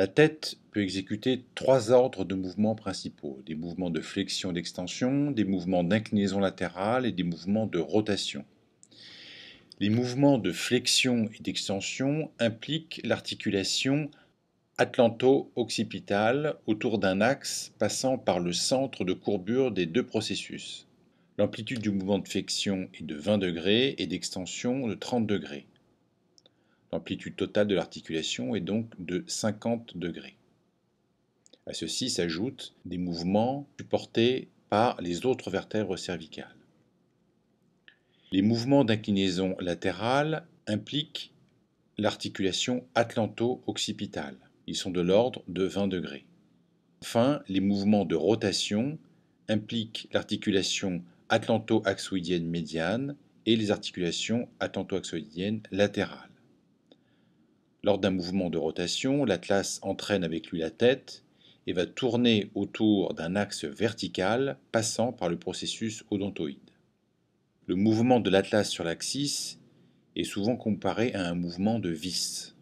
La tête peut exécuter trois ordres de mouvements principaux, des mouvements de flexion et d'extension, des mouvements d'inclinaison latérale et des mouvements de rotation. Les mouvements de flexion et d'extension impliquent l'articulation atlanto-occipitale autour d'un axe passant par le centre de courbure des deux processus. L'amplitude du mouvement de flexion est de 20 degrés et d'extension de 30 degrés. L'amplitude totale de l'articulation est donc de 50 degrés. À ceci s'ajoutent des mouvements supportés par les autres vertèbres cervicales. Les mouvements d'inclinaison latérale impliquent l'articulation atlanto-occipitale. Ils sont de l'ordre de 20 degrés. Enfin, les mouvements de rotation impliquent l'articulation atlanto-axoïdienne médiane et les articulations atlanto-axoïdiennes latérales. Lors d'un mouvement de rotation, l'atlas entraîne avec lui la tête et va tourner autour d'un axe vertical passant par le processus odontoïde. Le mouvement de l'atlas sur l'axis est souvent comparé à un mouvement de vis.